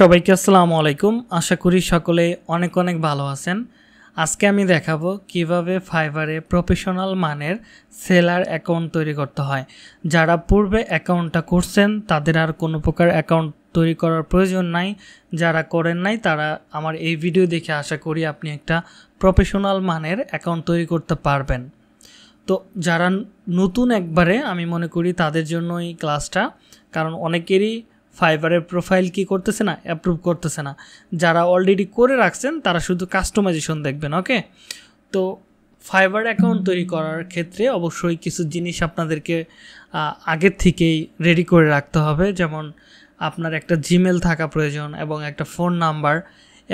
সবাইকে আসসালামু আলাইকুম আশা করি সকলে অনেক অনেক ভালো আছেন আজকে আমি দেখাবো কিভাবে ফাইবারে প্রফেশনাল মানের সেলার অ্যাকাউন্ট তৈরি করতে হয় যারা পূর্বে অ্যাকাউন্টটা করছেন তাদের আর কোনো প্রকার অ্যাকাউন্ট তৈরি করার প্রয়োজন নাই যারা করেন নাই তারা আমার এই ভিডিও দেখে আশা করি আপনি একটা প্রফেশনাল মানের অ্যাকাউন্ট তৈরি করতে পারবেন তো যারা নতুন একবারে আমি মনে করি তাদের জন্যই ক্লাসটা কারণ অনেকেরই ফাইবারের প্রোফাইল কি করতেছে না অ্যাপ্রুভ করতেছে না যারা অলরেডি করে রাখছেন তারা শুধু কাস্টমাইজেশন দেখবেন ওকে তো ফাইবার অ্যাকাউন্ট তৈরি করার ক্ষেত্রে অবশ্যই কিছু জিনিস আপনাদেরকে আগের থেকেই রেডি করে রাখতে হবে যেমন আপনার একটা জিমেল থাকা প্রয়োজন এবং একটা ফোন নাম্বার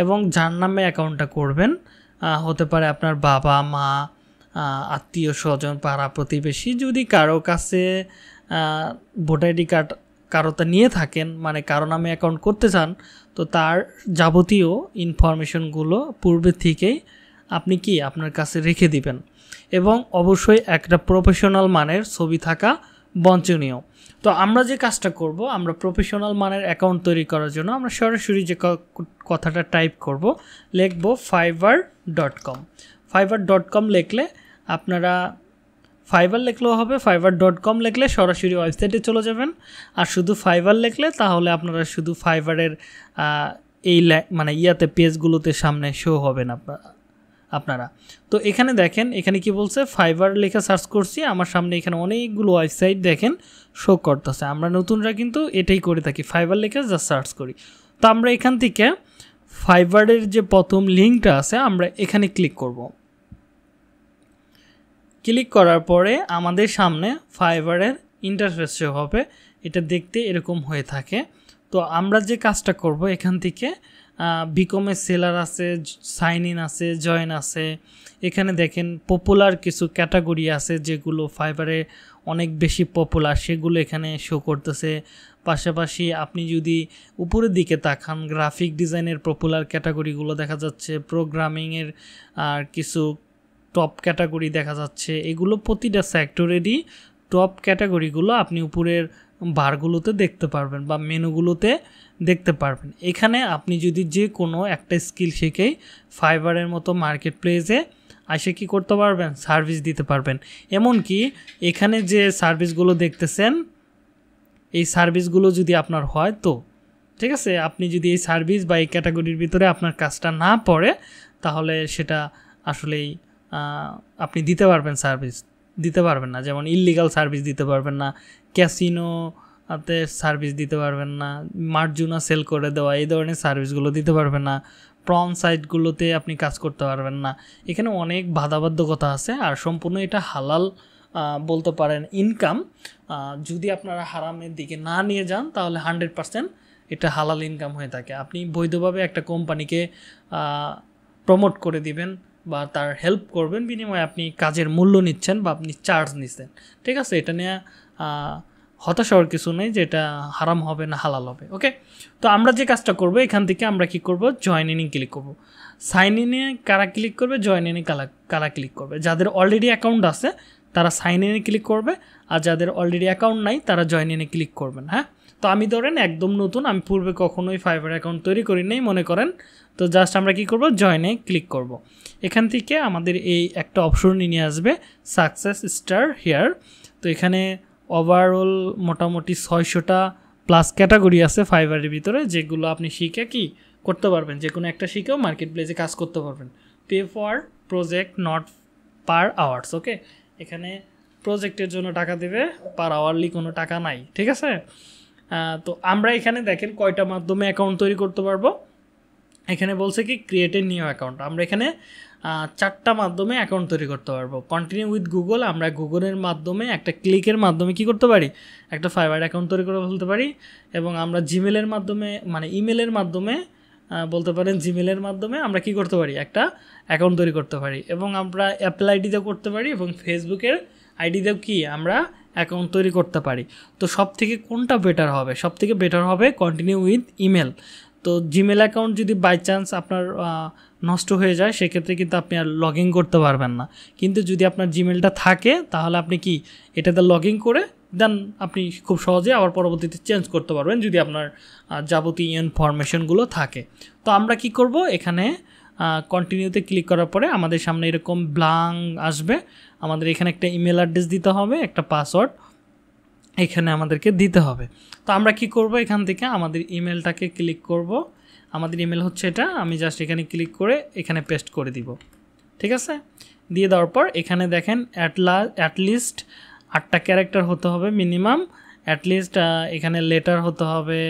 এবং যার নামে অ্যাকাউন্টটা করবেন হতে পারে আপনার বাবা মা আত্মীয় স্বজন পাড়া প্রতিবেশী যদি কারো কাছে ভোটার আইডি কার্ড কারো তা নিয়ে থাকেন মানে কারো নামে অ্যাকাউন্ট করতে চান তো তার যাবতীয় ইনফরমেশনগুলো পূর্বে থেকেই আপনি কি আপনার কাছে রেখে দিবেন এবং অবশ্যই একটা প্রফেশনাল মানের ছবি থাকা বঞ্চনীয় তো আমরা যে কাজটা করব আমরা প্রফেশনাল মানের অ্যাকাউন্ট তৈরি করার জন্য আমরা সরাসরি যে কথাটা টাইপ করব লিখব Fiverr dot com Fiverr dot com লিখলে আপনারা ফাইবার লেখলেও হবে ফাইবার ডট কম লেখলে সরাসরি ওয়েবসাইটে চলে যাবেন আর শুধু ফাইবার লেখলে তাহলে আপনারা শুধু ফাইবারের এই মানে ইয়াতে পেজগুলোতে সামনে শো হবেন আপনারা আপনারা তো এখানে দেখেন এখানে কি বলছে ফাইবার লেখা সার্চ করছি আমার সামনে এখানে অনেকগুলো ওয়েবসাইট দেখেন শো করতেছে আমরা নতুনরা কিন্তু এটাই করে থাকি ফাইবার লেখা জাস্ট সার্চ করি তো আমরা এখান থেকে ফাইবারের যে প্রথম লিঙ্কটা আছে আমরা এখানে ক্লিক করব ক্লিক করার পরে আমাদের সামনে ফাইবারের ইন্টারফেস হবে এটা দেখতে এরকম হয়ে থাকে তো আমরা যে কাজটা করব এখান থেকে বিকমের সেলার আছে সাইন ইন আছে জয়েন আছে এখানে দেখেন পপুলার কিছু ক্যাটাগরি আছে যেগুলো ফাইবারে অনেক বেশি পপুলার সেগুলো এখানে শো করতেছে পাশাপাশি আপনি যদি উপরের দিকে তাকান গ্রাফিক ডিজাইনের পপুলার ক্যাটাগরিগুলো দেখা যাচ্ছে প্রোগ্রামিংয়ের আর কিছু টপ ক্যাটাগরি দেখা যাচ্ছে এগুলো প্রতিটা সেক্টরেরই টপ ক্যাটাগরিগুলো আপনি উপরের বারগুলোতে দেখতে পারবেন বা মেনুগুলোতে দেখতে পারবেন এখানে আপনি যদি যে কোনো একটা স্কিল শিখেই ফাইবারের মতো মার্কেট প্লেসে আসে কি করতে পারবেন সার্ভিস দিতে পারবেন এমনকি এখানে যে সার্ভিসগুলো দেখতেছেন এই সার্ভিসগুলো যদি আপনার হয় তো ঠিক আছে আপনি যদি এই সার্ভিস বা এই ক্যাটাগরির ভিতরে আপনার কাজটা না পড়ে তাহলে সেটা আসলেই আপনি দিতে পারবেন সার্ভিস দিতে পারবেন না যেমন ইললিগাল সার্ভিস দিতে পারবেন না ক্যাসিনো সার্ভিস দিতে পারবেন না মার্জুনা সেল করে দেওয়া এই ধরনের সার্ভিসগুলো দিতে পারবেন না প্রন সাইটগুলোতে আপনি কাজ করতে পারবেন না এখানে অনেক বাধাবাধ্যকতা আছে আর সম্পূর্ণ এটা হালাল বলতে পারেন ইনকাম যদি আপনারা হারামের দিকে না নিয়ে যান তাহলে হান্ড্রেড পারসেন্ট এটা হালাল ইনকাম হয়ে থাকে আপনি বৈধভাবে একটা কোম্পানিকে প্রমোট করে দিবেন বা তার হেল্প করবেন বিনিময়ে আপনি কাজের মূল্য নিচ্ছেন বা আপনি চার্জ নিচ্ছেন ঠিক আছে এটা নিয়ে হতাশ হওয়ার কিছু নেই যে এটা হারাম হবে না হালাল হবে ওকে তো আমরা যে কাজটা করব এখান থেকে আমরা কি করব জয়েন ইনিং ক্লিক করব সাইন ইনে কারা ক্লিক করবে জয়েন ইনে কালা কারা ক্লিক করবে যাদের অলরেডি অ্যাকাউন্ট আছে তারা সাইন ইনে ক্লিক করবে আর যাদের অলরেডি অ্যাকাউন্ট নাই তারা জয়েন ইনে ক্লিক করবেন হ্যাঁ তো আমি ধরেন একদম নতুন আমি পূর্বে কখনোই ফাইবার অ্যাকাউন্ট তৈরি করি নাই মনে করেন তো জাস্ট আমরা কি করব জয়নে ক্লিক করব। এখান থেকে আমাদের এই একটা অপশন নিয়ে আসবে সাকসেস স্টার হেয়ার তো এখানে ওভারঅল মোটামুটি ছয়শোটা প্লাস ক্যাটাগরি আছে ফাইবারের ভিতরে যেগুলো আপনি শিখে কি করতে পারবেন যে কোনো একটা শিখেও মার্কেট প্লেসে কাজ করতে পারবেন pay for project not per hours okay এখানে প্রজেক্টের জন্য টাকা দেবে পার আওয়ারলি কোনো টাকা নাই ঠিক আছে তো আমরা এখানে দেখেন কয়টা মাধ্যমে অ্যাকাউন্ট তৈরি করতে পারবো এখানে বলছে কি ক্রিয়েট এ নিউ অ্যাকাউন্ট আমরা এখানে চারটা মাধ্যমে অ্যাকাউন্ট তৈরি করতে পারবো কন্টিনিউ উইথ গুগল আমরা গুগলের মাধ্যমে একটা ক্লিকের মাধ্যমে কি করতে পারি একটা ফাইবার অ্যাকাউন্ট তৈরি করে ফেলতে পারি এবং আমরা জিমেলের মাধ্যমে মানে ইমেলের মাধ্যমে বলতে পারেন জিমেলের মাধ্যমে আমরা কি করতে পারি একটা অ্যাকাউন্ট তৈরি করতে পারি এবং আমরা অ্যাপেল আইডিতেও করতে পারি এবং ফেসবুকের আইডিতেও কি আমরা অ্যাকাউন্ট তৈরি করতে পারি তো সব থেকে কোনটা বেটার হবে সব থেকে বেটার হবে কন্টিনিউ উইথ ইমেল তো জিমেল অ্যাকাউন্ট যদি বাই চান্স আপনার নষ্ট হয়ে যায় সেক্ষেত্রে কিন্তু আপনি আর লগ ইন করতে পারবেন না কিন্তু যদি আপনার জিমেলটা থাকে তাহলে আপনি কি এটাতে লগ ইন করে দেন আপনি খুব সহজে আবার পরবর্তীতে চেঞ্জ করতে পারবেন যদি আপনার যাবতীয় ইনফরমেশনগুলো থাকে তো আমরা কি করব এখানে কন্টিনিউতে ক্লিক করার পরে আমাদের সামনে এরকম ব্লাং আসবে আমাদের এখানে একটা ইমেল অ্যাড্রেস দিতে হবে একটা পাসওয়ার্ড এখানে আমাদেরকে দিতে হবে তো আমরা কি করব এখান থেকে আমাদের ইমেলটাকে ক্লিক করব আমাদের ইমেল হচ্ছে এটা আমি জাস্ট এখানে ক্লিক করে এখানে পেস্ট করে দিব ঠিক আছে দিয়ে দেওয়ার পর এখানে দেখেন অ্যাটলা অ্যাটলিস্ট আটটা ক্যারেক্টার হতে হবে মিনিমাম অ্যাটলিস্ট এখানে লেটার হতে হবে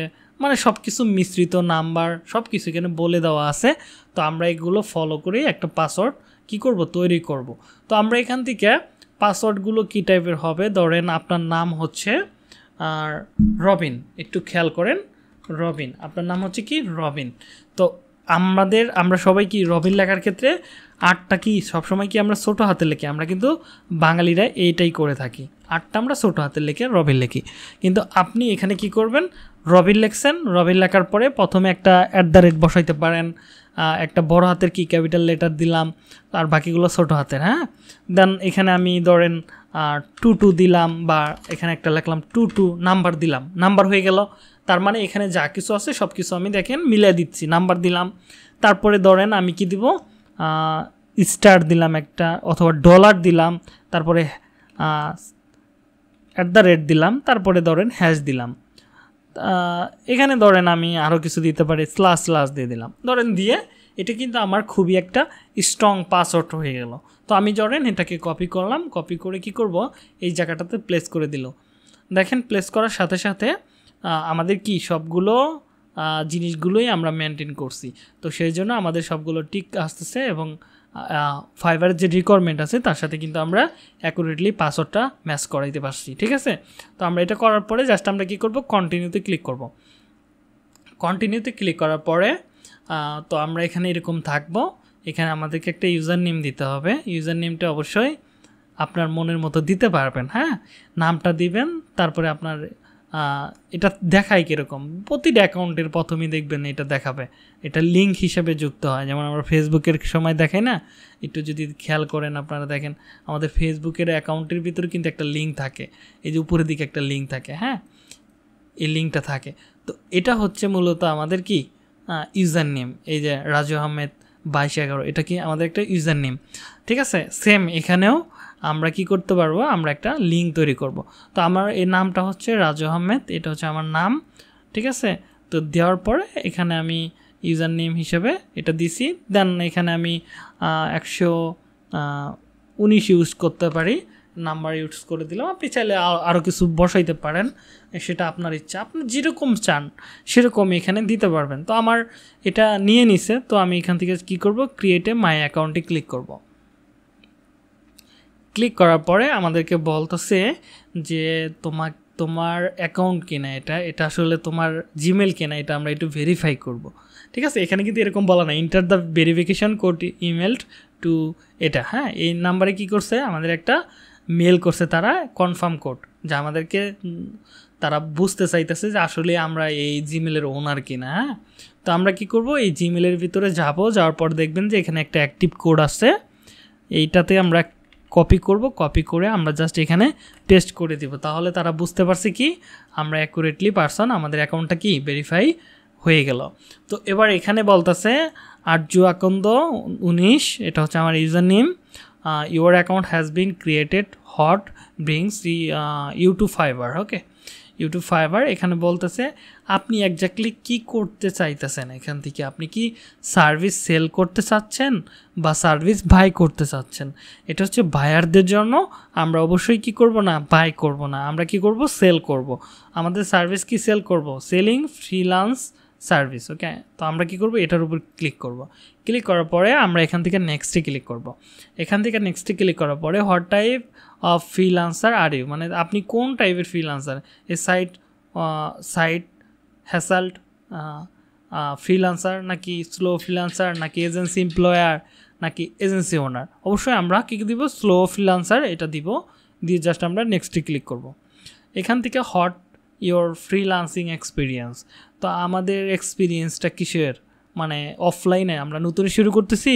মানে সব কিছু মিশ্রিত নাম্বার সব কিছু এখানে বলে দেওয়া আছে তো আমরা এগুলো ফলো করে একটা পাসওয়ার্ড কি করব তৈরি করব তো আমরা এখান থেকে পাসওয়ার্ডগুলো কী টাইপের হবে ধরেন আপনার নাম হচ্ছে আর রবিন একটু খেয়াল করেন রবিন আপনার নাম হচ্ছে কি রবিন তো আমাদের আমরা সবাই কি রবিন লেখার ক্ষেত্রে আটটা কি সবসময় কি আমরা ছোটো হাতে লেখি আমরা কিন্তু বাঙালিরা এইটাই করে থাকি আটটা আমরা ছোটো হাতে লেখে রবিন লেখি কিন্তু আপনি এখানে কি করবেন রবিন লেখছেন রবিন লেখার পরে প্রথমে একটা অ্যাট দ্য রেট বসাইতে পারেন একটা বড় হাতের কি ক্যাপিটাল লেটার দিলাম আর বাকিগুলো ছোট হাতের হ্যাঁ দেন এখানে আমি ধরেন টু টু দিলাম বা এখানে একটা লিখলাম টু টু নাম্বার দিলাম নাম্বার হয়ে গেল তার মানে এখানে যা কিছু আছে সব কিছু আমি দেখেন মিলিয়ে দিচ্ছি নাম্বার দিলাম তারপরে ধরেন আমি কি দিব স্টার দিলাম একটা অথবা ডলার দিলাম তারপরে অ্যাট দ্য রেট দিলাম তারপরে ধরেন হ্যাশ দিলাম এখানে ধরেন আমি আরও কিছু দিতে পারি স্লাস স্লাস দিয়ে দিলাম ধরেন দিয়ে এটা কিন্তু আমার খুবই একটা স্ট্রং পাসওয়ার্ড হয়ে গেল তো আমি ধরেন এটাকে কপি করলাম কপি করে কি করব এই জায়গাটাতে প্লেস করে দিল দেখেন প্লেস করার সাথে সাথে আমাদের কি সবগুলো জিনিসগুলোই আমরা মেনটেন করছি তো সেই জন্য আমাদের সবগুলো টিক আসতেছে এবং ফাইবারের যে রিকোয়ারমেন্ট আছে তার সাথে কিন্তু আমরা অ্যাকুরেটলি পাসওয়ার্ডটা ম্যাচ করাইতে পারছি ঠিক আছে তো আমরা এটা করার পরে জাস্ট আমরা কী করবো কন্টিনিউতে ক্লিক করব কন্টিনিউতে ক্লিক করার পরে তো আমরা এখানে এরকম থাকবো এখানে আমাদেরকে একটা ইউজার নেম দিতে হবে ইউজার নেমটা অবশ্যই আপনার মনের মতো দিতে পারবেন হ্যাঁ নামটা দিবেন তারপরে আপনার এটা দেখায় কীরকম প্রতিটা অ্যাকাউন্টের প্রথমে দেখবেন এটা দেখাবে এটা লিঙ্ক হিসেবে যুক্ত হয় যেমন আমরা ফেসবুকের সময় দেখাই না একটু যদি খেয়াল করেন আপনারা দেখেন আমাদের ফেসবুকের অ্যাকাউন্টের ভিতরে কিন্তু একটা লিঙ্ক থাকে এই যে উপরের দিকে একটা লিঙ্ক থাকে হ্যাঁ এই লিঙ্কটা থাকে তো এটা হচ্ছে মূলত আমাদের কি ইউজার নেম এই যে রাজু আহমেদ বাইশ এগারো এটা কি আমাদের একটা ইউজার নেম ঠিক আছে সেম এখানেও আমরা কি করতে পারবো আমরা একটা লিঙ্ক তৈরি করব। তো আমার এই নামটা হচ্ছে রাজু আহমেদ এটা হচ্ছে আমার নাম ঠিক আছে তো দেওয়ার পরে এখানে আমি ইউজার নেম হিসেবে এটা দিছি দেন এখানে আমি একশো উনিশ ইউজ করতে পারি নাম্বার ইউজ করে দিলাম আপনি চাইলে আরও কিছু বসাইতে পারেন সেটা আপনার ইচ্ছা আপনি যেরকম চান সেরকম এখানে দিতে পারবেন তো আমার এটা নিয়ে নিছে তো আমি এখান থেকে কি করব ক্রিয়েটে মাই অ্যাকাউন্টে ক্লিক করবো ক্লিক করার পরে আমাদেরকে বলতেছে যে তোমার তোমার অ্যাকাউন্ট কেনা এটা এটা আসলে তোমার জিমেল কেনা এটা আমরা একটু ভেরিফাই করব ঠিক আছে এখানে কিন্তু এরকম বলা না enter the verification code email to এটা হ্যাঁ এই নাম্বারে কি করছে আমাদের একটা মেল করছে তারা কনফার্ম কোড যা আমাদেরকে তারা বুঝতে চাইতেছে যে আসলে আমরা এই জিমেলের ওনার কিনা হ্যাঁ তো আমরা কি করব এই জিমেলের ভিতরে যাব যাওয়ার পর দেখবেন যে এখানে একটা অ্যাক্টিভ কোড আছে এইটাতে আমরা কপি করব কপি করে আমরা জাস্ট এখানে টেস্ট করে দিব তাহলে তারা বুঝতে পারছে কি আমরা অ্যাকুরেটলি পারসন আমাদের অ্যাকাউন্টটা কি ভেরিফাই হয়ে গেল তো এবার এখানে বলতেছে আর্যু আকন্দ উনিশ এটা হচ্ছে আমার user name your account has been created what brings you Fiverr okay YouTube Fiverr এখানে বলতেছে আপনি একজাক্টলি কি করতে চাইতেছেন এখান থেকে আপনি কি সার্ভিস সেল করতে চাচ্ছেন বা সার্ভিস বাই করতে চাচ্ছেন এটা হচ্ছে বায়ারদের জন্য আমরা অবশ্যই কি করব না বাই করব না আমরা কি করব সেল করব আমাদের সার্ভিস কি সেল করব সেলিং ফ্রিলান্স সার্ভিস ওকে তো আমরা কি করব এটার উপর ক্লিক করব ক্লিক করার পরে আমরা এখান থেকে নেক্সটে ক্লিক করব এখান থেকে নেক্সটে ক্লিক করার পরে what type of freelancer you মানে আপনি কোন টাইপের ফ্রিলান্সার এ সাইট সাইট হ্যাসাল্ট ফ্রিলান্সার নাকি স্লো ফ্রিলান্সার নাকি এজেন্সি এমপ্লয়ার নাকি এজেন্সি ওনার অবশ্যই আমরা কী দিব স্লো ফ্রিলান্সার এটা দিব দিয়ে জাস্ট আমরা নেক্সটে ক্লিক করব এখান থেকে হট ইয়োর ফ্রিলান্সিং এক্সপিরিয়েন্স তো আমাদের এক্সপিরিয়েন্সটা কিসের মানে অফলাইনে আমরা নতুন শুরু করতেছি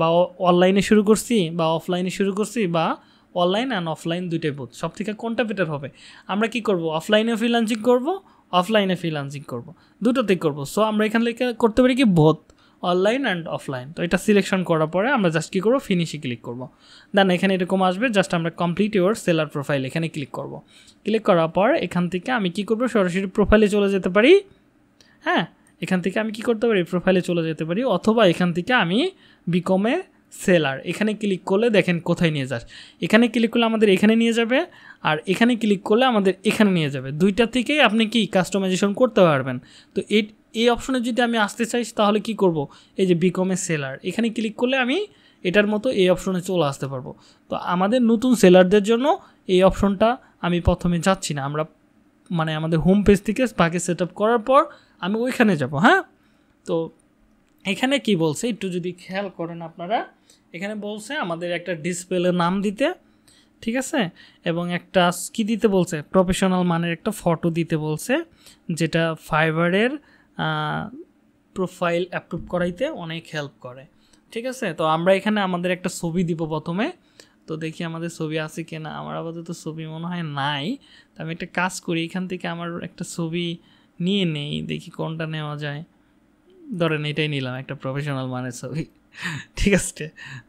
বা অনলাইনে শুরু করছি বা অফলাইনে শুরু করছি বা অনলাইন অ্যান্ড অফলাইন দুইটাই বোধ সব থেকে কোনটা বেটার হবে আমরা কি করব অফলাইনে ফ্রিলান্সিং করব অফলাইনে ফ্রিলান্সিং করব দুটোতেই করব সো আমরা এখান থেকে করতে পারি কি বোধ অনলাইন অ্যান্ড অফলাইন তো এটা সিলেকশন করার পরে আমরা জাস্ট কী করবো ফিনিশে ক্লিক করব দেন এখানে এরকম আসবে জাস্ট আমরা কমপ্লিট ইউর সেলার প্রোফাইল এখানে ক্লিক করব ক্লিক করার পর এখান থেকে আমি কি করব সরাসরি প্রোফাইলে চলে যেতে পারি হ্যাঁ এখান থেকে আমি কি করতে পারি প্রোফাইলে চলে যেতে পারি অথবা এখান থেকে আমি বিকমে সেলার এখানে ক্লিক করলে দেখেন কোথায় নিয়ে যাস এখানে ক্লিক করলে আমাদের এখানে নিয়ে যাবে আর এখানে ক্লিক করলে আমাদের এখানে নিয়ে যাবে দুইটা থেকেই আপনি কি কাস্টমাইজেশন করতে পারবেন তো এই এই অপশনে যদি আমি আসতে চাই তাহলে কি করব এই যে বিকমে সেলার এখানে ক্লিক করলে আমি এটার মতো এই অপশনে চলে আসতে পারবো তো আমাদের নতুন সেলারদের জন্য এই অপশনটা আমি প্রথমে যাচ্ছি না আমরা মানে আমাদের হোম পেজ থেকে বাকি সেট করার পর আমি ওইখানে যাব হ্যাঁ তো এখানে কি বলছে একটু যদি খেয়াল করেন আপনারা এখানে বলছে আমাদের একটা ডিসপ্লে নাম দিতে ঠিক আছে এবং একটা কী দিতে বলছে প্রফেশনাল মানের একটা ফটো দিতে বলছে যেটা ফাইবারের প্রোফাইল অ্যাপ্রুভ করাইতে অনেক হেল্প করে ঠিক আছে তো আমরা এখানে আমাদের একটা ছবি দিব প্রথমে তো দেখি আমাদের ছবি আছে কি না আমার আপাতত ছবি মনে হয় নাই তো আমি একটা কাজ করি এখান থেকে আমার একটা ছবি নিয়ে নেই দেখি কোনটা নেওয়া যায় ধরেন এটাই নিলাম একটা প্রফেশনাল মানের ছবি ঠিক আছে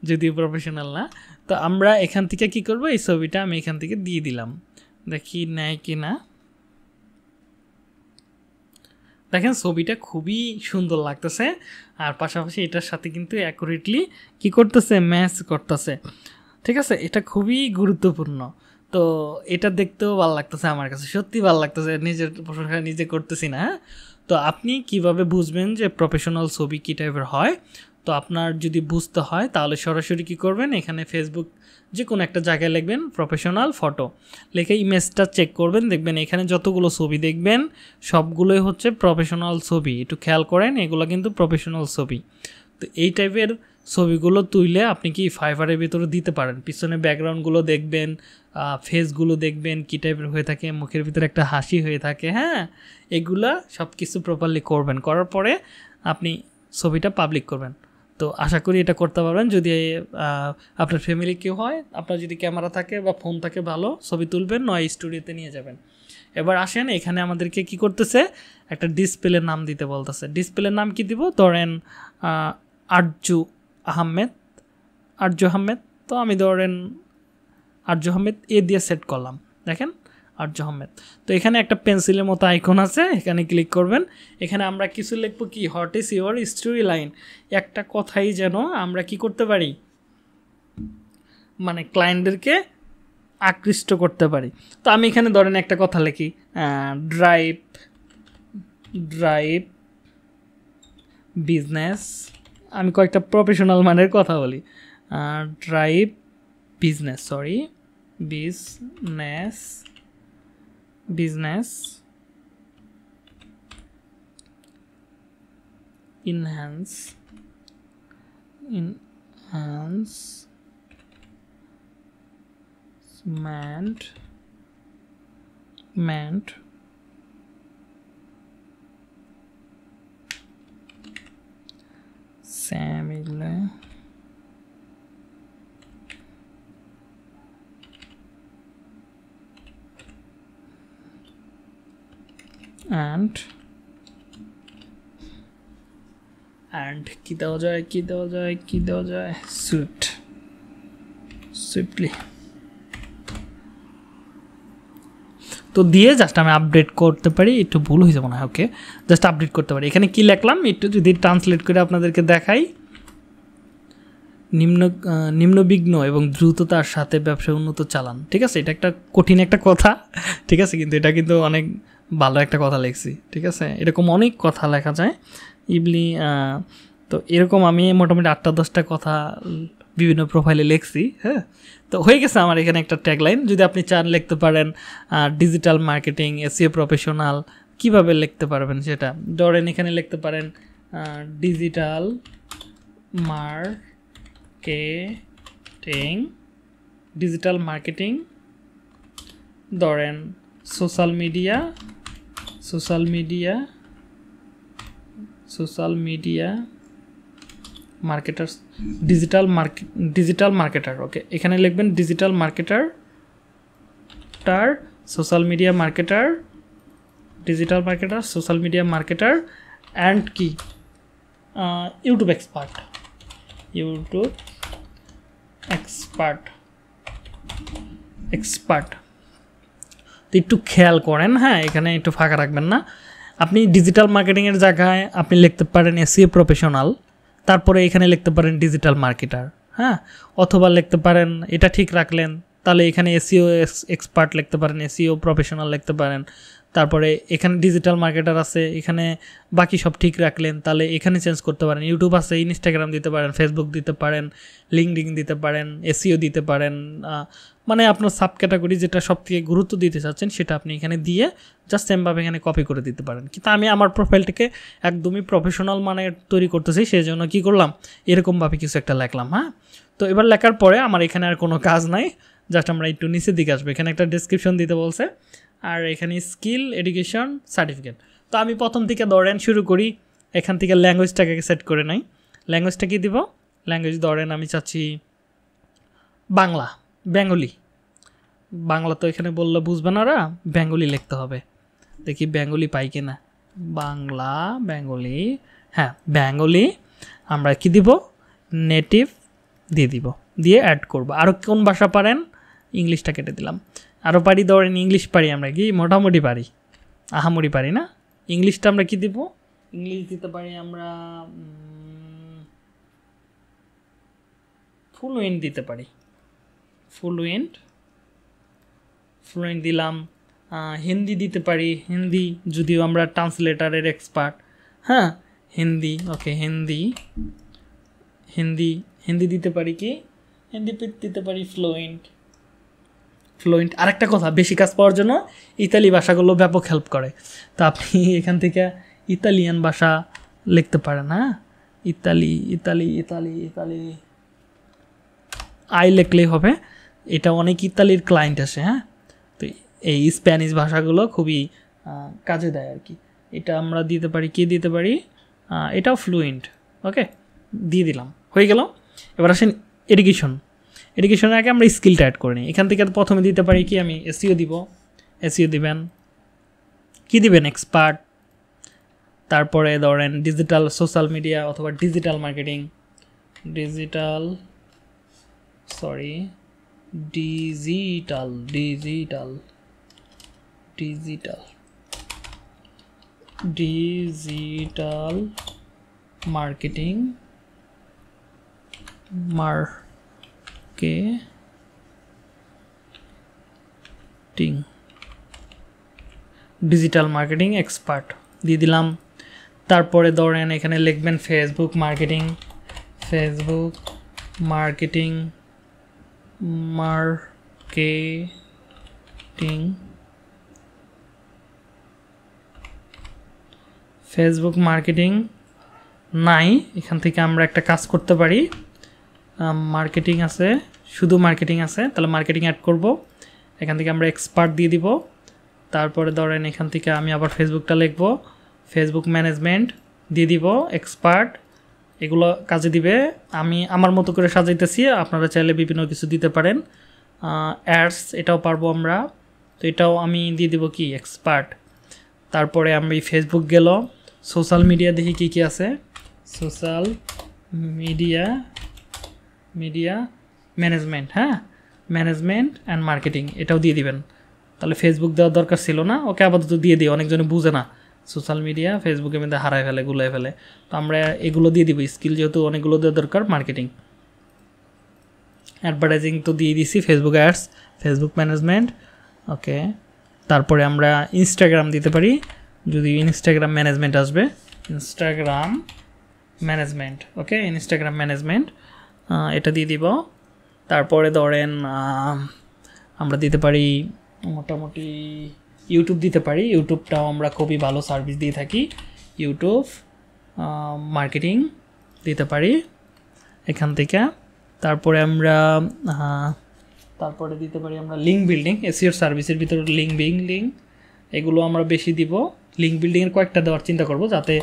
যদিও প্রফেশনাল না তো আমরা এখান থেকে কি করব এই ছবিটা আমি এখান থেকে দিয়ে দিলাম দেখি নেয় কি না দেখেন ছবিটা খুবই সুন্দর লাগতেছে আর পাশাপাশি এটার সাথে কিন্তু অ্যাকুরেটলি কি করতেছে ম্যাচ করতেছে ঠিক আছে এটা খুবই গুরুত্বপূর্ণ তো এটা দেখতেও ভালো লাগতেছে আমার কাছে সত্যি ভালো লাগতেছে নিজের প্রশংসা নিজে করতেছি না হ্যাঁ তো আপনি কিভাবে বুঝবেন যে প্রফেশনাল ছবি কী টাইপের হয় তো আপনার যদি বুঝতে হয় তাহলে সরাসরি কি করবেন এখানে ফেসবুক যে কোনো একটা জায়গায় লিখবেন প্রফেশনাল ফটো লিখে ইমেজটা চেক করবেন দেখবেন এখানে যতগুলো ছবি দেখবেন সবগুলোই হচ্ছে প্রফেশনাল ছবি একটু খেয়াল করেন এগুলো কিন্তু প্রফেশনাল ছবি তো এই টাইপের ছবিগুলো তুলে আপনি কি ফাইবারের ভিতরে দিতে পারেন পিছনে ব্যাকগ্রাউন্ডগুলো দেখবেন ফেসগুলো দেখবেন কী টাইপের হয়ে থাকে মুখের ভিতরে একটা হাসি হয়ে থাকে হ্যাঁ এগুলা সব কিছু প্রপারলি করবেন করার পরে আপনি ছবিটা পাবলিক করবেন তো আশা করি এটা করতে পারবেন যদি আপনার ফ্যামিলি কেউ হয় আপনার যদি ক্যামেরা থাকে বা ফোন থাকে ভালো ছবি তুলবেন নয় স্টুডিওতে নিয়ে যাবেন এবার আসেন এখানে আমাদেরকে কি করতেছে একটা ডিসপ্লের নাম দিতে বলতেছে ডিসপ্লের নাম কি দিব ধরেন আটজু আহমেদ আর্য আহমেদ তো আমি ধরেন আর্য আহমেদ এ দিয়ে সেট করলাম দেখেন আর্য আহমেদ তো এখানে একটা পেন্সিলের মতো আইকন আছে এখানে ক্লিক করবেন এখানে আমরা কিছু লিখবো কি what is your story line একটা কথাই যেন আমরা কি করতে পারি মানে ক্লায়েন্টদেরকে আকৃষ্ট করতে পারি তো আমি এখানে ধরেন একটা কথা লিখি ড্রাইভ ড্রাইভ বিজনেস আমি কয়েকটা প্রফেশনাল মানের কথা বলি ট্রাইব business sorry business business enhance enhance meant meant Sam ಇಲ್ಲ and and কি দেওয়া যায় কি দেওয়া যায় কি দেওয়া যায় সুইফট সুইফটলি তো দিয়ে জাস্ট আমি আপডেট করতে পারি একটু ভুল হয়েছে মনে হয় ওকে জাস্ট আপডেট করতে পারি এখানে কি লেখলাম একটু যদি ট্রান্সলেট করে আপনাদেরকে দেখাই নিম্ন নিম্নবিঘ্ন এবং দ্রুততার সাথে ব্যবসা উন্নত চালান ঠিক আছে এটা একটা কঠিন একটা কথা ঠিক আছে কিন্তু এটা কিন্তু অনেক ভালো একটা কথা লিখছি ঠিক আছে এরকম অনেক কথা লেখা যায় ইবলি তো এরকম আমি মোটামুটি আটটা দশটা কথা বিভিন্ন প্রোফাইলে লেখছি হ্যাঁ তো হয়ে গেছে আমার এখানে একটা ট্যাগলাইন যদি আপনি চান লিখতে পারেন ডিজিটাল মার্কেটিং এসিও প্রফেশনাল কিভাবে লিখতে পারবেন সেটা ধরেন এখানে লিখতে পারেন ডিজিটাল মার্কেটিং ডিজিটাল মার্কেটিং ধরেন social media social media social media marketer digital market digital marketer okay এখানে লিখবেন ডিজিটাল মার্কেটার টার social media marketer digital marketer social media marketer and কি YouTube expert YouTube expert expert তো একটু খেয়াল করেন হ্যাঁ এখানে একটু ফাঁকা রাখবেন না আপনি ডিজিটাল মার্কেটিংয়ের জায়গায় আপনি লিখতে পারেন এসিএ প্রফেশনাল তারপরে এখানে লিখতে পারেন ডিজিটাল মার্কেটার হ্যাঁ অথবা লিখতে পারেন এটা ঠিক রাখলেন তাহলে এখানে এসিও এক্সপার্ট লিখতে পারেন এসিও প্রফেশনাল লিখতে পারেন তারপরে এখানে ডিজিটাল মার্কেটার আছে এখানে বাকি সব ঠিক রাখলেন তাহলে এখানে চেঞ্জ করতে পারেন ইউটিউব আছে ইনস্টাগ্রাম দিতে পারেন ফেসবুক দিতে পারেন লিঙ্কডিং দিতে পারেন এসিও দিতে পারেন মানে আপনার সাব ক্যাটাগরি যেটা সব থেকে গুরুত্ব দিতে চাচ্ছেন সেটা আপনি এখানে দিয়ে জাস্ট সেমভাবে এখানে কপি করে দিতে পারেন কিন্তু আমি আমার প্রোফাইলটাকে একদমই প্রফেশনাল মানে তৈরি করতেছি সেই জন্য কী করলাম এরকমভাবে কিছু একটা লেখলাম হ্যাঁ তো এবার লেখার পরে আমার এখানে আর কোনো কাজ নাই জাস্ট আমরা একটু নিচের দিকে আসবো এখানে একটা ডিসক্রিপশন দিতে বলছে আর এখানে স্কিল এডুকেশন সার্টিফিকেট তো আমি প্রথম থেকে দৌড়েন শুরু করি এখান থেকে ল্যাঙ্গুয়েজটাকে সেট করে নাই ল্যাঙ্গুয়েজটা কী দিব ল্যাঙ্গুয়েজ দৌড়েন আমি চাচ্ছি বাংলা বেঙ্গলি বাংলা তো এখানে বললে বুঝবে না ওরা বেঙ্গলি লিখতে হবে দেখি বেঙ্গলি পাই কিনা বাংলা বেঙ্গলি হ্যাঁ বেঙ্গলি আমরা কি দিব নেটিভ দিয়ে দিব দিয়ে অ্যাড করব আর কোন ভাষা পারেন ইংলিশটা কেটে দিলাম আরও পারি ধরেন ইংলিশ পারি আমরা কি মোটামুটি পারি আহামরি পারি না ইংলিশটা আমরা কী দিব ইংলিশ দিতে পারি আমরা উইন্ড দিতে পারি ফুল ফুল উইন্ড দিলাম হিন্দি দিতে পারি হিন্দি যদিও আমরা ট্রান্সলেটারের এক্সপার্ট হ্যাঁ হিন্দি ওকে হিন্দি হিন্দি হিন্দি দিতে পারি কি হিন্দি দিতে পারি ফ্লুয়েন্ট ফ্লুয়েন্ট আরেকটা কথা বেশি কাজ পাওয়ার জন্য ইতালি ভাষাগুলো ব্যাপক হেল্প করে তো আপনি এখান থেকে ইতালিয়ান ভাষা লিখতে পারেন হ্যাঁ Italy Italy Italy Italy I লিখলেই হবে এটা অনেক ইতালির ক্লায়েন্ট আসে হ্যাঁ তো এই স্প্যানিশ ভাষাগুলো খুবই কাজে দেয় আর কি এটা আমরা দিতে পারি কি দিতে পারি এটাও ফ্লুয়েন্ট ওকে দিয়ে দিলাম হয়ে গেল এবার আসেন এডুকেশন এডুকেশনের আগে আমরা স্কিলটা অ্যাড করে নিই এখান থেকে প্রথমে দিতে পারি কি আমি এসিও e দিব এসিও e দিবেন কি দিবেন এক্সপার্ট তারপরে ধরেন ডিজিটাল সোশ্যাল মিডিয়া অথবা digital marketing digital sorry digital digital digital digital marketing মার মার্কেটিং ডিজিটাল মার্কেটিং এক্সপার্ট দিয়ে দিলাম তারপরে ধরেন এখানে লিখবেন Facebook marketing Facebook marketing marketing Facebook marketing নাই এখান থেকে আমরা একটা কাজ করতে পারি মার্কেটিং আছে শুধু মার্কেটিং আছে তাহলে মার্কেটিং অ্যাড করব এখান থেকে আমরা এক্সপার্ট দিয়ে দিব তারপরে ধরেন এখান থেকে আমি আবার ফেসবুকটা লিখব ফেসবুক ম্যানেজমেন্ট দিয়ে দিব এক্সপার্ট এগুলো কাজে দিবে আমি আমার মতো করে সাজাইতেছি আপনারা চাইলে বিভিন্ন কিছু দিতে পারেন অ্যাডস এটাও পারবো আমরা তো এটাও আমি দিয়ে দিব কি এক্সপার্ট তারপরে আমি ফেসবুক গেল সোশ্যাল মিডিয়া দেখি কি কি আছে সোশ্যাল মিডিয়া মিডিয়া ম্যানেজমেন্ট হ্যাঁ ম্যানেজমেন্ট অ্যান্ড মার্কেটিং এটাও দিয়ে দিবেন তাহলে ফেসবুক দেওয়ার দরকার ছিল না ওকে আপাতত দিয়ে দিই অনেকজনে বুঝে না সোশ্যাল মিডিয়া ফেসবুকের মধ্যে হারায় ফেলে গুলায় ফেলে তো আমরা এগুলো দিয়ে দিব স্কিল যেহেতু অনেকগুলো দেওয়া দরকার মার্কেটিং অ্যাডভার্টাইজিং তো দিয়ে দিছি Facebook ads Facebook management okay তারপরে আমরা ইনস্টাগ্রাম দিতে পারি যদি ইনস্টাগ্রাম ম্যানেজমেন্ট আসবে Instagram management okay Instagram management এটা দিয়ে দিব তারপরে ধরেন আমরা দিতে পারি মোটামুটি ইউটিউব দিতে পারি ইউটিউবটাও আমরা খুবই ভালো সার্ভিস দিয়ে থাকি ইউটিউব মার্কেটিং দিতে পারি এখান থেকে তারপরে আমরা তারপরে দিতে পারি আমরা লিঙ্ক বিল্ডিং এসিওর সার্ভিসের ভিতরে লিঙ্ক বিং লিঙ্ক এগুলো আমরা বেশি দিব লিঙ্ক বিল্ডিংয়ের কয়েকটা দেওয়ার চিন্তা করব যাতে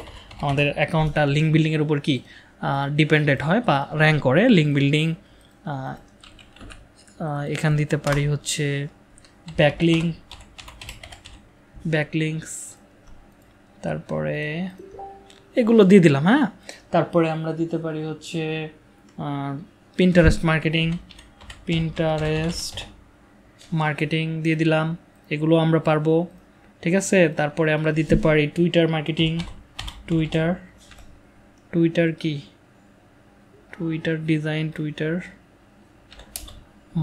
আমাদের অ্যাকাউন্টটা লিঙ্ক বিল্ডিংয়ের উপর কি ডিপেন্ডেড হয় বা র্যাঙ্ক করে লিঙ্ক বিল্ডিং এখান দিতে পারি হচ্ছে ব্যাকলিঙ্ক ব্যাকলিংস তারপরে এগুলো দিয়ে দিলাম হ্যাঁ তারপরে আমরা দিতে পারি হচ্ছে পিন্টারেস্ট মার্কেটিং পিন্টারেস্ট মার্কেটিং দিয়ে দিলাম এগুলো আমরা পারবো ঠিক আছে তারপরে আমরা দিতে পারি টুইটার মার্কেটিং টুইটার টুইটার কি টুইটার ডিজাইন টুইটার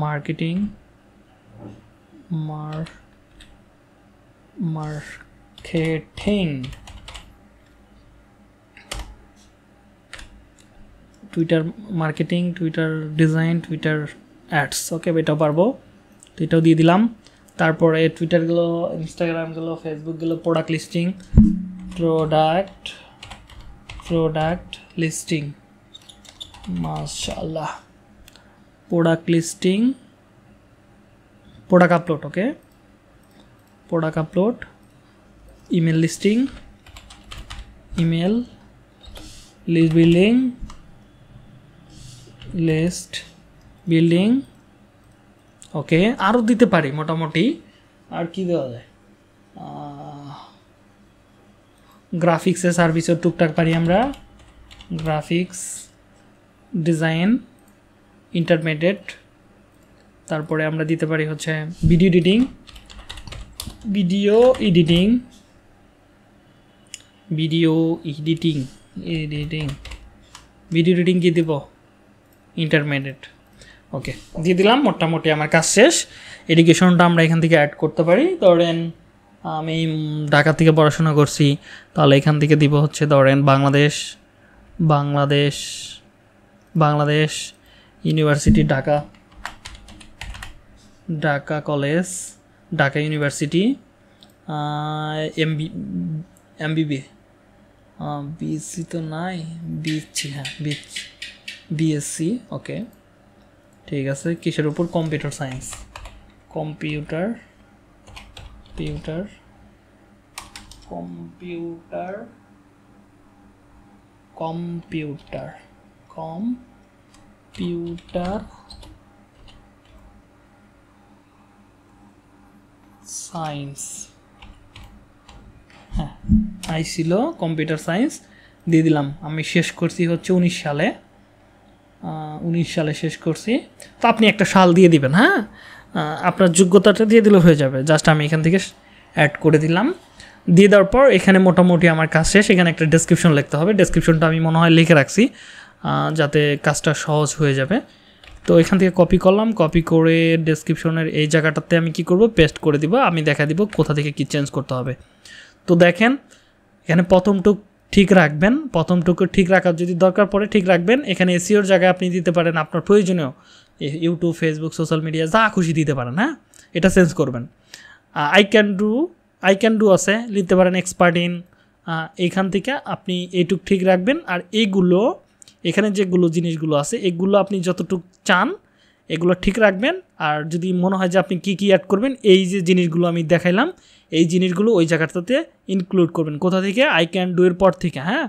মার্কেটিং মার marketing Twitter marketing Twitter design Twitter ads okay এটাও পারবো তো এটাও দিয়ে দিলাম তারপরে টুইটারগুলো ইনস্টাগ্রামগুলো ফেসবুকগুলো product listing product product listing mashallah product listing product upload okay product upload email listing email list building list building okay আরও দিতে পারি মোটামুটি আর কি দেওয়া যায় গ্রাফিক্সে সার্ভিসও টুকটাক পারি আমরা গ্রাফিক্স ডিজাইন ইন্টারমিডিয়েট তারপরে আমরা দিতে পারি হচ্ছে video editing video editing video editing editing video editing কী দিব ইন্টারমিডিয়েট ওকে দিয়ে দিলাম মোটামুটি আমার কাজ শেষ এডুকেশনটা আমরা এখান থেকে অ্যাড করতে পারি ধরেন আমি ঢাকা থেকে পড়াশোনা করছি তাহলে এখান থেকে দিব হচ্ছে ধরেন Bangladesh Bangladesh Bangladesh university Dhaka Dhaka college Dhaka university M এমবিবি বিএসসি তো নাই বিএসসি হ্যাঁ বিএসসি ওকে ঠিক আছে কিসের উপর computer science computer computer computer computer computer science হ্যাঁ আই ছিল কম্পিউটার সায়েন্স দিয়ে দিলাম আমি শেষ করছি হচ্ছে উনিশ সালে উনিশ সালে শেষ করছি তো আপনি একটা সাল দিয়ে দিবেন হ্যাঁ আপনার যোগ্যতাটা দিয়ে দিলে হয়ে যাবে জাস্ট আমি এখান থেকে অ্যাড করে দিলাম দিয়ে দেওয়ার পর এখানে মোটামুটি আমার কাজ শেষ এখানে একটা ডেসক্রিপশন লিখতে হবে ডেসক্রিপশনটা আমি মনে হয় লিখে রাখছি যাতে কাজটা সহজ হয়ে যাবে তো এখান থেকে কপি করলাম কপি করে ডেসক্রিপশনের এই জায়গাটাতে আমি কি করব পেস্ট করে দিব আমি দেখা দিব কোথা থেকে কি চেঞ্জ করতে হবে তো দেখেন এখানে প্রথমটুক ঠিক রাখবেন প্রথমটুকু ঠিক রাখার যদি দরকার পড়ে ঠিক রাখবেন এখানে এসিওর জায়গায় আপনি দিতে পারেন আপনার প্রয়োজনীয় ইউটিউব ফেসবুক সোশ্যাল মিডিয়া যা খুশি দিতে পারেন হ্যাঁ এটা চেঞ্জ করবেন I can do I can do আছে লিখতে পারেন এক্সপার্ট ইন এইখান থেকে আপনি এইটুক ঠিক রাখবেন আর এইগুলো এখানে যেগুলো জিনিসগুলো আছে এগুলো আপনি যতটুক চান এগুলো ঠিক রাখবেন আর যদি মনে হয় যে আপনি কি কি অ্যাড করবেন এই যে জিনিসগুলো আমি দেখাইলাম এই জিনিসগুলো ওই জায়গাটাতে ইনক্লুড করবেন কোথা থেকে আই ক্যান ডু এর পর থেকে হ্যাঁ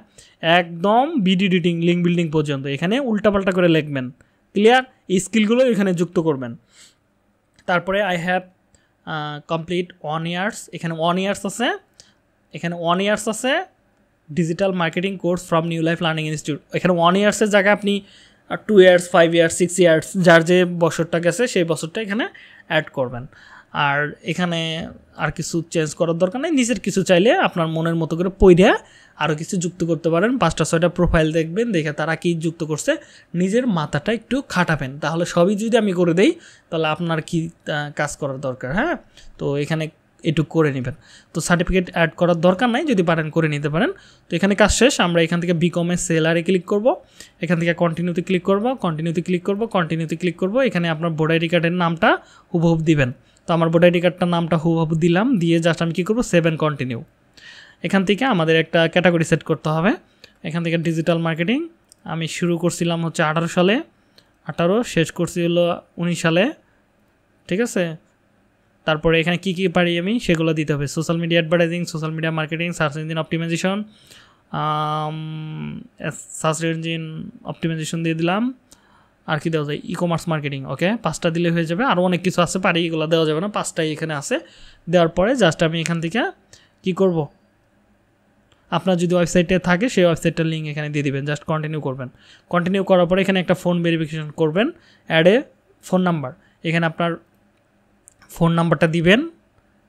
একদম বিডি ডিটিং লিঙ্ক বিল্ডিং পর্যন্ত এখানে উল্টাপাল্টা করে লিখবেন ক্লিয়ার স্কিলগুলো এখানে যুক্ত করবেন তারপরে I have complete one years এখানে ওয়ান ইয়ার্স আছে এখানে ওয়ান ইয়ার্স আছে digital marketing course from New Life Learning Institute এখানে ওয়ান ইয়ার্সের জায়গায় আপনি two years five years six years যার যে বছরটা গেছে সেই বছরটা এখানে অ্যাড করবেন আর এখানে আর কিছু চেঞ্জ করার দরকার নেই নিজের কিছু চাইলে আপনার মনের মতো করে পইরা আরও কিছু যুক্ত করতে পারেন পাঁচটা ছয়টা প্রোফাইল দেখবেন দেখে তারা কি যুক্ত করছে নিজের মাথাটা একটু খাটাবেন তাহলে সবই যদি আমি করে দেই তাহলে আপনার কি কাজ করার দরকার হ্যাঁ তো এখানে এটুক করে নেবেন তো সার্টিফিকেট অ্যাড করার দরকার নাই যদি পারেন করে নিতে পারেন তো এখানে কাজ শেষ আমরা এখান থেকে বিকমে সেলারে ক্লিক করব এখান থেকে কন্টিনিউতে ক্লিক করব কন্টিনিউতে ক্লিক করব কন্টিনিউতে ক্লিক করব এখানে আপনার ভোট আইডি কার্ডের নামটা হুবহুব দিবেন তো আমার ভোট আইডি কার্ডটার নামটা হুবহুব দিলাম দিয়ে জাস্ট আমি কী করবো সেভেন কন্টিনিউ এখান থেকে আমাদের একটা ক্যাটাগরি সেট করতে হবে এখান থেকে ডিজিটাল মার্কেটিং আমি শুরু করছিলাম হচ্ছে আঠারো সালে আঠারো শেষ করছি হলো উনিশ সালে ঠিক আছে তারপরে এখানে কি কি পারি আমি সেগুলো দিতে হবে social media advertising social media marketing search engine optimisation search engine optimisation দিয়ে দিলাম আর কি দেওয়া যায় ই কমার্স মার্কেটিং ওকে পাঁচটা দিলে হয়ে যাবে আরও অনেক কিছু আছে পারি এগুলো দেওয়া যাবে না পাঁচটাই এখানে আছে দেওয়ার পরে জাস্ট আমি এখান থেকে কি করব আপনার যদি ওয়েবসাইটে থাকে সেই ওয়েবসাইটটার লিঙ্ক এখানে দিয়ে দিবেন জাস্ট কন্টিনিউ করবেন কন্টিনিউ করার পরে এখানে একটা ফোন ভেরিফিকেশন করবেন অ্যাডে ফোন নাম্বার এখানে আপনার ফোন নাম্বারটা দিবেন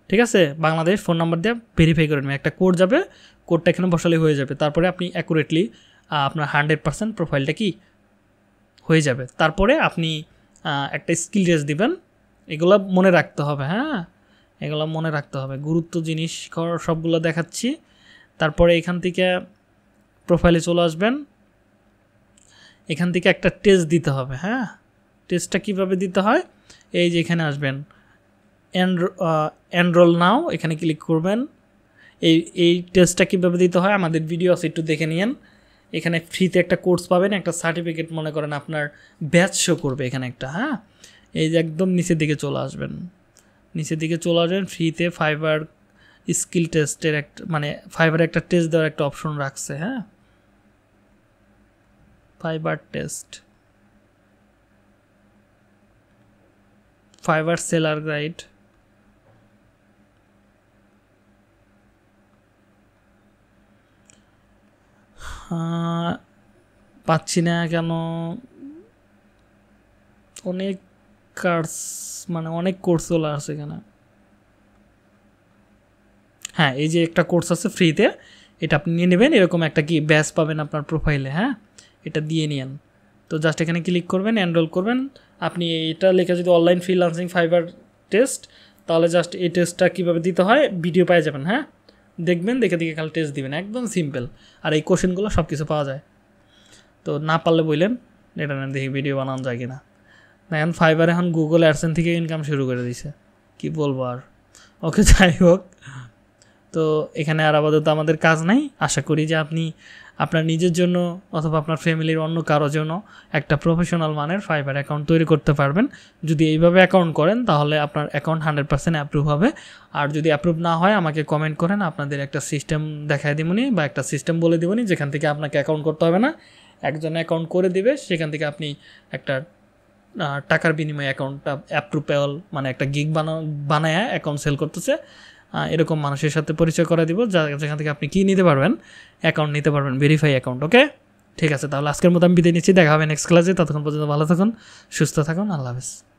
ঠিক আছে বাংলাদেশ ফোন নাম্বার দিয়ে ভেরিফাই করে নেবেন একটা কোড যাবে কোডটা এখানে বসালে হয়ে যাবে তারপরে আপনি অ্যাকুরেটলি আপনার হান্ড্রেড পার্সেন্ট প্রোফাইলটা কি হয়ে যাবে তারপরে আপনি একটা স্কিল ড্রেস দিবেন এগুলো মনে রাখতে হবে হ্যাঁ এগুলো মনে রাখতে হবে গুরুত্ব জিনিস সবগুলো দেখাচ্ছি তারপরে এখান থেকে প্রোফাইলে চলে আসবেন এখান থেকে একটা টেস্ট দিতে হবে হ্যাঁ টেস্টটা কিভাবে দিতে হয় এই যে এখানে আসবেন এনরোল নাও uh, এখানে ক্লিক করবেন এই এই টেস্টটা কীভাবে দিতে হয় আমাদের ভিডিও আছে একটু দেখে নিন এখানে ফ্রিতে একটা কোর্স পাবেন একটা সার্টিফিকেট মনে করেন আপনার ব্যাচ শো করবে এখানে একটা হ্যাঁ এই যে একদম নিচের দিকে চলে আসবেন নিচের দিকে চলে আসবেন ফ্রিতে ফাইবার স্কিল টেস্টের একটা মানে ফাইবার একটা টেস্ট দেওয়ার একটা অপশন রাখছে হ্যাঁ Fiverr test Fiverr seller guide পাচ্ছি না কেন অনেক কার্স মানে অনেক কোর্স চলে আসে এখানে হ্যাঁ এই যে একটা কোর্স আছে ফ্রিতে এটা আপনি নিয়ে নেবেন এরকম একটা কি ব্যাস পাবেন আপনার প্রোফাইলে হ্যাঁ এটা দিয়ে নিন তো জাস্ট এখানে ক্লিক করবেন এনরোল করবেন আপনি এটা লেখা যদি অনলাইন ফ্রিলান্সিং ফাইবার টেস্ট তাহলে জাস্ট এই টেস্টটা কীভাবে দিতে হয় ভিডিও পেয়ে যাবেন হ্যাঁ দেখবেন দেখে দেখে খালি টেস্ট দিবেন একদম সিম্পল আর এই কোশ্চেনগুলো সব কিছু পাওয়া যায় তো না পারলে বললেন এটা না দেখি ভিডিও বানানো যায় কিনা না এখন ফাইবার এখন গুগল অ্যাডসেন থেকে ইনকাম শুরু করে দিছে কি বলবো আর ওকে যাই হোক তো এখানে আর আপাতত আমাদের কাজ নাই আশা করি যে আপনি আপনার নিজের জন্য অথবা আপনার ফ্যামিলির অন্য কারো জন্য একটা প্রফেশনাল মানের ফাইবার অ্যাকাউন্ট তৈরি করতে পারবেন যদি এইভাবে অ্যাকাউন্ট করেন তাহলে আপনার অ্যাকাউন্ট হান্ড্রেড পার্সেন্ট অ্যাপ্রুভ হবে আর যদি অ্যাপ্রুভ না হয় আমাকে কমেন্ট করেন আপনাদের একটা সিস্টেম দেখায় দিবনি বা একটা সিস্টেম বলে দিবনি যেখান থেকে আপনাকে অ্যাকাউন্ট করতে হবে না একজন অ্যাকাউন্ট করে দিবে সেখান থেকে আপনি একটা টাকার বিনিময়ে অ্যাকাউন্টটা অ্যাপ্রুভেল মানে একটা গিগ বানা বানায় অ্যাকাউন্ট সেল করতেছে এরকম মানুষের সাথে পরিচয় করে দিব যা যেখান থেকে আপনি কী নিতে পারবেন অ্যাকাউন্ট নিতে পারবেন ভেরিফাই অ্যাকাউন্ট ওকে ঠিক আছে তাহলে আজকের মতো আমি বিদায় নিচ্ছি দেখা হবে নেক্সট ক্লাসে ততক্ষণ পর্যন্ত ভালো থাকুন সুস্থ থাকুন আল্লাহ হাফেজ